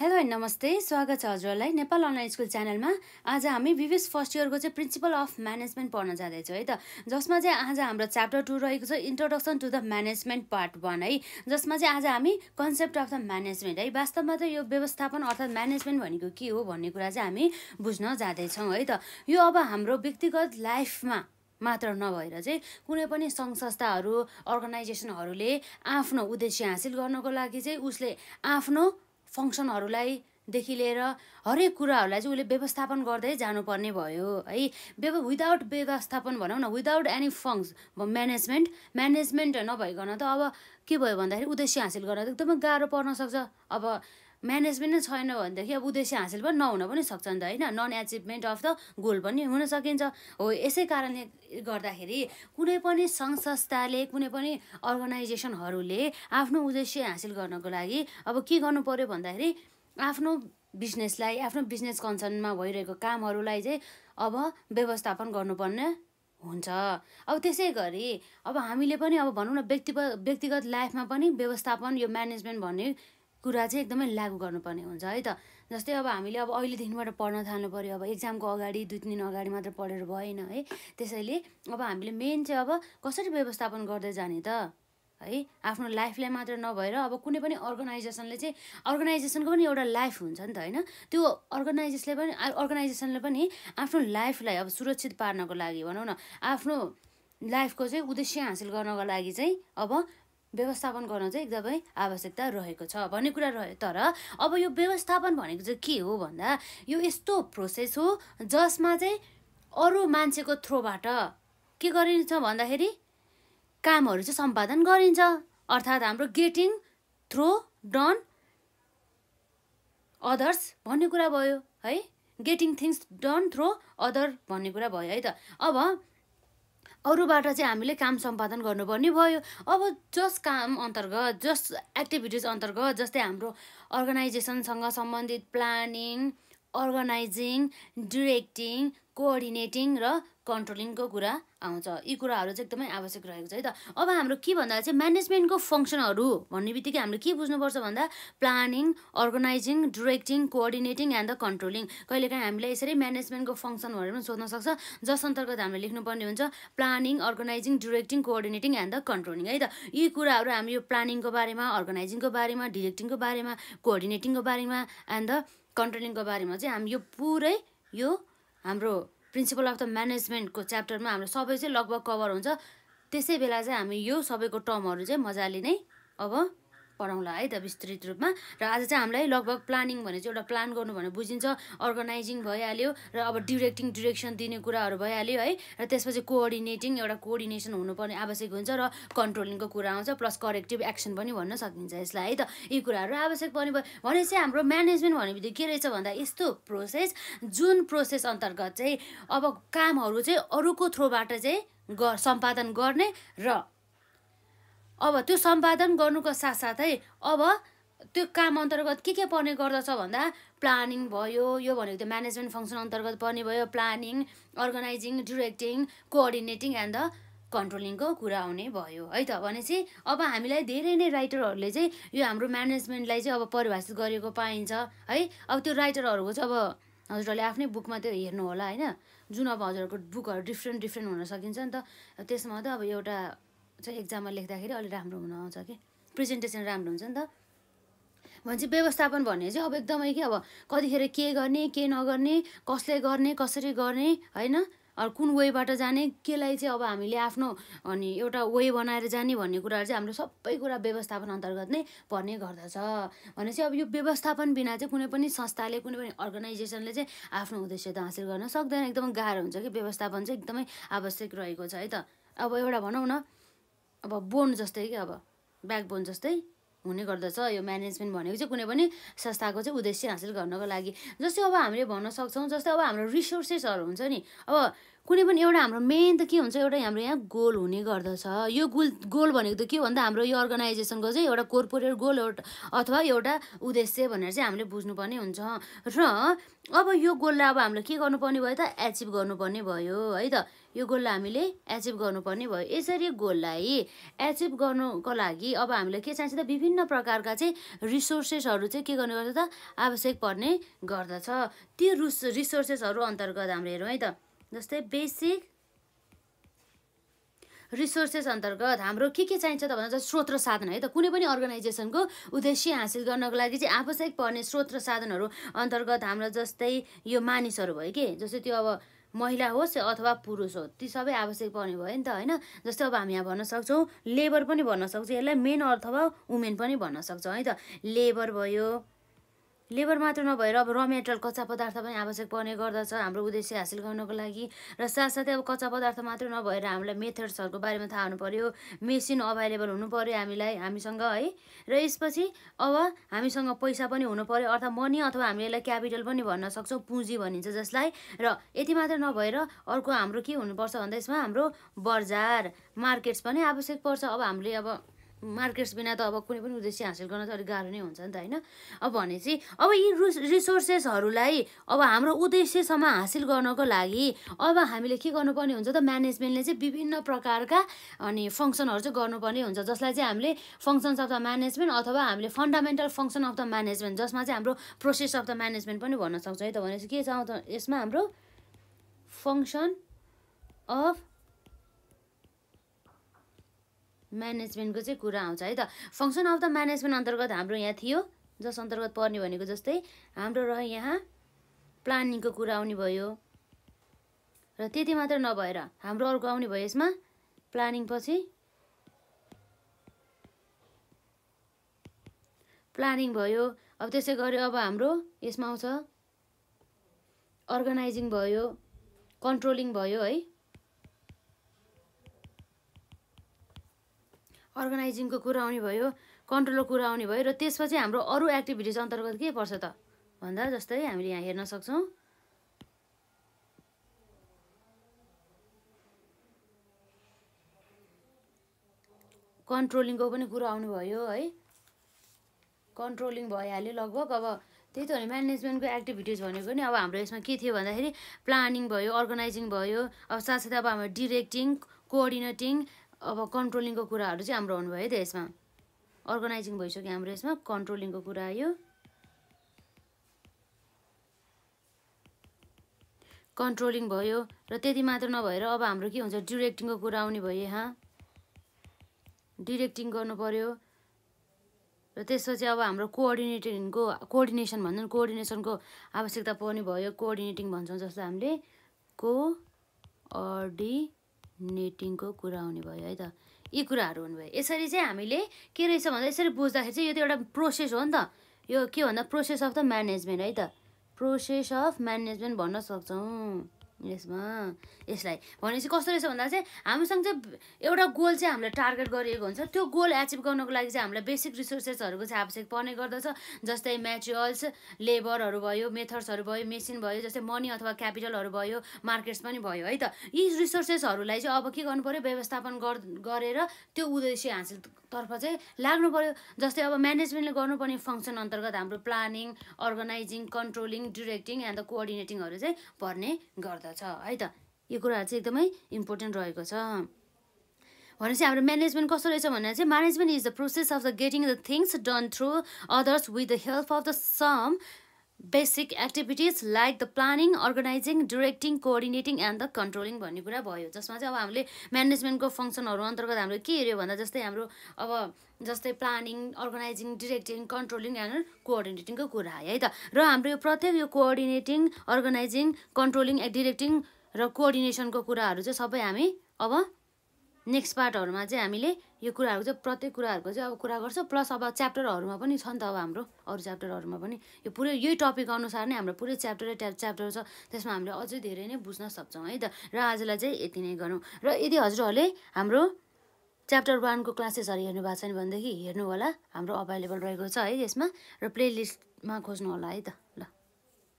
hello and नमस्ते स्वागत छ हजुरहरूलाई नेपाल अनलाइन स्कुल च्यानलमा आज हामी विविस फर्स्ट इयरको चाहिँ प्रिन्सिपल अफ म्यानेजमेन्ट पढ्न जाँदैछौँ है त जसमा चाहिँ आज हाम्रो च्याप्टर टू रहेको छ introduction to the management part one है जसमा चाहिँ आज हामी कन्सेप्ट अफ द म्यानेजमेन्ट है वास्तवमा त यो व्यवस्थापन अर्थात् म्यानेजमेन्ट भनेको के हो भन्ने कुरा चाहिँ हामी बुझ्न जाँदैछौँ है त यो अब हाम्रो व्यक्तिगत लाइफमा मात्र नभएर चाहिँ कुनै पनि सङ्घ संस्थाहरू अर्गनाइजेसनहरूले आफ्नो उद्देश्य हासिल गर्नको लागि चाहिँ उसले आफ्नो फङ्सनहरूलाई देखि लिएर हरेक कुराहरूलाई चाहिँ उसले व्यवस्थापन गर्दै जानुपर्ने भयो है व्यव विदाउट व्यवस्थापन भनौँ न without any functions management management नभइकन त अब के भयो भन्दाखेरि उद्देश्य हासिल गर्न त एकदमै गाह्रो पर्न सक्छ अब म्यानेजमेन्ट नै छैन भनेदेखि अब उद्देश्य हासिल पनि नहुन पनि सक्छ नि त होइन non achievement of the goal पनि हुन सकिन्छ हो यसै कारणले गर्दाखेरि कुनै पनि सङ्घ संस्थाले कुनै पनि अर्गनाइजेसनहरूले आफ्नो उद्देश्य हासिल गर्नको लागि अब के गर्नु पऱ्यो भन्दाखेरि आफ्नो बिजनेसलाई आफ्नो बिजनेस कन्सर्नमा भइरहेको कामहरूलाई चाहिँ अब व्यवस्थापन गर्नुपर्ने हुन्छ अब त्यसै गरी अब हामीले पनि अब भनौँ न व्यक्ति व्यक्तिगत लाइफमा पनि व्यवस्थापन यो म्यानेजमेन्ट भन्ने कुरा चाहिँ एकदमै लागू गर्नुपर्ने हुन्छ है त जस्तै अब हामीले अब अहिलेदेखिबाट पढ्न थाल्नु पऱ्यो अब एक्जामको अगाडि दुई तिन दिन अगाडि मात्र पढेर भएन है त्यसैले अब हामीले मेन चाहिँ अब कसरी व्यवस्थापन गर्दै जाने त है आफ्नो लाइफलाई मात्र नभएर अब कुनै पनि अर्गनाइजेसनले चाहिँ अर्गनाइजेसनको पनि एउटा लाइफ हुन्छ नि त होइन त्यो अर्गनाइजेसनले पनि अर्गनाइजेसनले पनि आफ्नो लाइफलाई अब सुरक्षित पार्नको लागि भनौँ न आफ्नो लाइफको चाहिँ उद्देश्य हासिल गर्नको लागि चाहिँ अब व्यवस्थापन गर्न चाहिँ एकदमै आवश्यकता रहेको छ भन्ने कुरा रह्यो तर अब यो व्यवस्थापन भनेको चाहिँ के हो भन्दा यो यस्तो प्रोसेस हो जसमा चाहिँ अरू मान्छेको थ्रोबाट के गरिन्छ भन्दाखेरि कामहरू चाहिँ सम्पादन गरिन्छ अर्थात् हाम्रो गेटिङ थ्रो डन अदर्स भन्ने कुरा भयो है getting things done through other भन्ने कुरा भयो है त अब अरूबाट चाहिँ हामीले काम सम्पादन गर्नुपर्ने भयो अब जस काम अन्तर्गत जस एक्टिभिटिज अन्तर्गत जस्तै हाम्रो अर्गनाइजेसनसँग सम्बन्धित प्लानिङ अर्गनाइजिङ डिरेक्टिङ कोअर्डिनेटिङ र कन्ट्रोलिङको कुरा आउँछ यी कुराहरू चाहिँ एकदमै आवश्यक रहेको छ है त अब हाम्रो के भन्दा चाहिँ म्यानेजमेन्टको फङ्सनहरू भन्ने बित्तिकै हामीले के बुझ्नुपर्छ भन्दा planning organising directing coordinating and the controlling कहिलेकाहीँ हामीलाई यसरी म्यानेजमेन्टको फङ्सनहरू पनि सोध्न सक्छ जस अन्तर्गत हामीले लेख्नुपर्ने हुन्छ planning organising directing coordinating and the controlling है त यी कुराहरू हामी यो प्लानिङको बारेमा अर्गनाइजिङको बारेमा डिरेक्टिङको बारेमा कोअर्डिनेटिङको बारेमा एन्ड द कन्ट्रोलिङको बारेमा चाहिँ हामी यो पुरै यो हाम्रो प्रिन्सिपल अफ द म्यानेजमेन्टको च्याप्टरमा हाम्रो सबै चाहिँ लगभग कभर हुन्छ त्यसै बेला चाहिँ हामी यो सबैको टर्महरू चाहिँ मजाले नै अब पढाउँला है त विस्तृत रूपमा र आज चाहिँ हामीलाई लगभग प्लानिङ भने चाहिँ एउटा प्लान गर्नु भने बुझिन्छ अर्गनाइजिङ भइहाल्यो र अब डिरेक्टिङ डिरेक्सन दिने कुराहरू भइहाल्यो है र त्यसपछि कोअर्डिनेटिङ एउटा कोअर्डिनेसन हुनुपर्ने आवश्यक हुन्छ र कन्ट्रोलिङको कुरा आउँछ प्लस करेक्टिभ एक्सन पनि भन्न सकिन्छ यसलाई है त यी कुराहरू आवश्यक पनि भयो भने चाहिँ हाम्रो म्यानेजमेन्ट भन्ने के रहेछ भन्दा यस्तो प्रोसेस जुन प्रोसेस अन्तर्गत चाहिँ अब कामहरू चाहिँ अरूको थ्रुबाट चाहिँ सम्पादन गर्ने र अब त्यो सम्पादन गर्नुको साथसाथै अब त्यो काम अन्तर्गत के के पर्ने गर्दछ भन्दा प्लानिङ भयो यो भनेको त्यो म्यानेजमेन्ट फङ्सन अन्तर्गत पर्ने भयो planning organising directing coordinating and the कन्ट्रोलिङको कुरा आउने भयो है त भनेपछि अब हामीलाई धेरै नै राइटरहरूले चाहिँ यो हाम्रो म्यानेजमेन्टलाई चाहिँ अब परिभाषित गरेको पाइन्छ है अब त्यो राइटरहरूको चाहिँ अब हजुरहरूले आफ्नै बुकमा त्यो हेर्नु होला होइन जुन अब हजुरहरूको बुकहरू डिफ्रेन्ट डिफ्रेन्ट हुन सकिन्छ नि त त्यसमा त अब एउटा चाहिँ एक्जाममा लेख्दाखेरि अलिक राम्रो हुन आउँछ कि प्रेजेन्टेसन राम्रो हुन्छ नि त भनेपछि व्यवस्थापन भन्ने चाहिँ अब एकदमै कि अब कतिखेर के गर्ने के नगर्ने कसले गर्ने कसरी गर्ने होइन अरू कुन वेबाट जाने केलाई चाहिँ अब हामीले आफ्नो अनि एउटा वे बनाएर जाने भन्ने कुराहरू चाहिँ हाम्रो सबै कुरा व्यवस्थापन अन्तर्गत नै पर्ने गर्दछ भनेपछि अब यो व्यवस्थापन बिना चाहिँ कुनै पनि संस्थाले कुनै पनि अर्गनाइजेसनले चाहिँ आफ्नो उद्देश्य त हासिल गर्न सक्दैन एकदम गाह्रो हुन्छ कि व्यवस्थापन चाहिँ एकदमै आवश्यक रहेको छ है त अब एउटा भनौँ न अब बोन जस्तै कि अब ब्याक बोन जस्तै हुने गर्दछ यो म्यानेजमेन्ट भनेको चाहिँ कुनै पनि संस्थाको चाहिँ उद्देश्य हासिल गर्नको लागि जस्तै अब हामीले भन्न सक्छौँ जस्तै अब हाम्रो रिसोर्सेसहरू हुन्छ नि अब कुनै पनि एउटा हाम्रो मेन त के हुन्छ एउटा हाम्रो यहाँ गोल हुने गर्दछ यो गोल गोल भनेको त के भन्दा हाम्रो यो अर्गनाइजेसनको चाहिँ एउटा कोर्पोरेट गोल एउटा अथवा एउटा उद्देश्य भनेर चाहिँ हामीले बुझ्नुपर्ने हुन्छ र अब यो गोललाई अब हामीले के गर्नुपर्ने भयो त एचिभ गर्नुपर्ने भयो है त यो गोललाई हामीले एचिभ गर्नुपर्ने भयो यसरी गोललाई एचिभ गर्नुको लागि अब हामीले के चाहिन्छ त विभिन्न प्रकारका चाहिँ रिसोर्सेसहरू चाहिँ के गर्ने गर्छ त आवश्यक पर्ने गर्दछ ती रुस रिसोर्सेसहरू अन्तर्गत हाम्रो हेरौँ है त जस्तै बेसिक रिसोर्सेस अन्तर्गत हाम्रो के के चाहिन्छ त भन्दा स्रोत साधन है त कुनै पनि अर्गनाइजेसनको उद्देश्य हासिल गर्नको लागि चाहिँ आवश्यक पर्ने स्रोत र साधनहरू अन्तर्गत हाम्रो जस्तै यो मानिसहरू भयो कि जस्तै त्यो अब महिला होस् अथवा पुरुष हो ती सबै आवश्यक पर्ने भयो नि त होइन जस्तै अब हामी यहाँ भन्न सक्छौँ लेबर पनि भन्न सक्छौँ यसलाई मेन अथवा वुमेन पनि भन्न सक्छौँ है त लेबर भयो लेबर मात्र नभएर अब र मेटेरियल कच्चा पदार्थ पनि आवश्यक पर्ने गर्दछ हाम्रो उद्देश्य हासिल गर्नको लागि र साथसाथै अब कच्चा पदार्थ मात्र नभएर हामीलाई मेथड्सहरूको बारेमा थाहा हुनु पऱ्यो मेसिन अभाइलेबल हुनु पऱ्यो हामीलाई हामीसँग है र यसपछि अब हामीसँग पैसा पनि हुनु पऱ्यो अर्थात् मनी अथवा हामीले यसलाई क्यापिटल पनि भन्न सक्छौँ पुँजी भनिन्छ जसलाई र यति मात्र नभएर अर्को हाम्रो के हुनुपर्छ भन्दा यसमा हाम्रो बजार मार्केट्स पनि आवश्यक पर्छ अब हामीले अब मार्केट्स बिना त अब कुनै पनि उद्देश्य हासिल गर्न त अलिक गाह्रो नै हुन्छ नि त होइन अब भनेपछि अब यी रिसोर्सेसहरूलाई अब हाम्रो उद्देश्यसम्म हासिल गर्नको लागि अब हामीले के गर्नुपर्ने हुन्छ त म्यानेजमेन्टले चाहिँ विभिन्न प्रकारका अनि फङ्सनहरू चाहिँ गर्नुपर्ने हुन्छ जसलाई चाहिँ हामीले फङ्सन्स अफ द म्यानेजमेन्ट अथवा हामीले fundamental function of the management जसमा चाहिँ हाम्रो प्रोसेस अफ द म्यानेजमेन्ट पनि भन्न सक्छौँ है त भनेपछि के छ यसमा हाम्रो फङ्सन अफ म्यानेजमेन्टको चाहिँ कुरा आउँछ है त फङ्सन अफ द म्यानेजमेन्ट अन्तर्गत हाम्रो यहाँ थियो जस अन्तर्गत पर्ने भनेको जस्तै हाम्रो रह्यो यहाँ प्लानिङको कुरा आउने भयो र त्यति मात्र नभएर हाम्रो अर्को आउने भयो यसमा प्लानिङ पछि प्लानिङ भयो अब त्यसै गरी अब हाम्रो यसमा आउँछ अर्गनाइजिङ भयो कन्ट्रोलिङ भयो है अर्गनाइजिङको कुरा आउने भयो कन्ट्रोलको कुरा आउने भयो र त्यसपछि हाम्रो अरू एक्टिभिटिज अन्तर्गत के पर्छ त भन्दा जस्तै हामीले यहाँ हेर्न सक्छौँ कन्ट्रोलिङको पनि कुरा आउनुभयो है कन्ट्रोलिङ भइहाल्यो लगभग अब त्यही त हो म्यानेजमेन्टको एक्टिभिटिज भनेको नि अब हाम्रो यसमा के थियो भन्दाखेरि प्लानिङ भयो अर्गनाइजिङ भयो अब साथसाथै अब हाम्रो डिरेक्टिङ कोअर्डिनेटिङ अब कन्ट्रोलिङको कुराहरू चाहिँ हाम्रो आउनुभयो है त यसमा अर्गनाइजिङ भइसक्यो हाम्रो यसमा कन्ट्रोलिङको कुरा आयो कन्ट्रोलिङ भयो र त्यति मात्र नभएर अब हाम्रो के हुन्छ डिरेक्टिङको कुरा आउने भयो यहाँ डिरेक्टिङ पऱ्यो र त्यसपछि अब हाम्रो कोअर्डिनेटिङको कोअर्डिनेसन भन्छन् कोअर्डिनेसनको आवश्यकता पर्ने भयो कोअर्डिनेटिङ भन्छौँ जस्तो हामीले को नेटिङको कुरा आउने भयो है त यी कुराहरू भयो यसरी चाहिँ हामीले के रहेछ भन्दा यसरी बुझ्दाखेरि चाहिँ यो त एउटा प्रोसेस हो नि त यो के भन्दा प्रोसेस अफ द म्यानेजमेन्ट है त प्रोसेस अफ म्यानेजमेन्ट भन्न सक्छौँ यसमा यसलाई भनेपछि कस्तो रहेछ भन्दा चाहिँ हामीसँग चाहिँ एउटा गोल चाहिँ हामीलाई टार्गेट गरिएको हुन्छ त्यो गोल एचिभ गर्नको लागि चाहिँ हामीलाई बेसिक रिसोर्सेसहरूको चाहिँ आवश्यक पर्ने गर्दछ जस्तै मेटेरियल्स लेबरहरू भयो मेथड्सहरू भयो मेसिन भयो जस्तै मनी अथवा क्यापिटलहरू भयो मार्केट्स पनि भयो है त यी रिसोर्सेसहरूलाई चाहिँ अब के गर्नु पऱ्यो व्यवस्थापन गरेर त्यो उद्देश्य हासिल तर्फ चाहिँ लाग्नु पऱ्यो जस्तै अब म्यानेजमेन्टले गर्नुपर्ने फङ्सन अन्तर्गत हाम्रो planning organising controlling directing and the कोअर्डिनेटिङहरू चाहिँ पर्ने गर्दछ पर्दछ है त यो कुराहरू चाहिँ एकदमै इम्पोर्टेन्ट रहेको छ भनेपछि हाम्रो म्यानेजमेन्ट कस्तो रहेछ भन्दा चाहिँ management is the process of the getting the things done through others with the help of the some basic activities like the planning organising directing coordinating and the controlling भन्ने कुरा भयो जसमा चाहिँ अब हामीले म्यानेजमेन्टको फङ्सनहरू अन्तर्गत हाम्रो के हेऱ्यो भन्दा जस्तै हाम्रो अब जस्तै planning organising directing controlling and कोअर्डिनेटिङको कुरा आयो है त र हाम्रो यो प्रत्येक यो कोअर्डिनेटिङ अर्गनाइजिङ कन्ट्रोलिङ डिरेक्टिङ र कोअर्डिनेसनको कुराहरू चाहिँ सबै हामी अब नेक्स्ट पार्टहरूमा चाहिँ हामीले यो कुराहरू चाहिँ प्रत्येक कुराहरूको चाहिँ अब कुरा गर्छ प्लस अब च्याप्टरहरूमा पनि छ नि त अब हाम्रो अरू च्याप्टरहरूमा पनि यो पुरै यही टपिक अनुसार नै हाम्रो पुरै च्याप्टरै ट्याप च्याप्टर छ त्यसमा हामीले अझै धेरै नै बुझ्न सक्छौँ है त र आजलाई चाहिँ यति नै गरौँ र यदि हजुरहरूले हाम्रो च्याप्टर वानको क्लासेसहरू हेर्नु भएको छ भनेदेखि हेर्नु होला हाम्रो अभाइलेबल रहेको छ है यसमा र प्लेलिस्टमा खोज्नु होला है त ल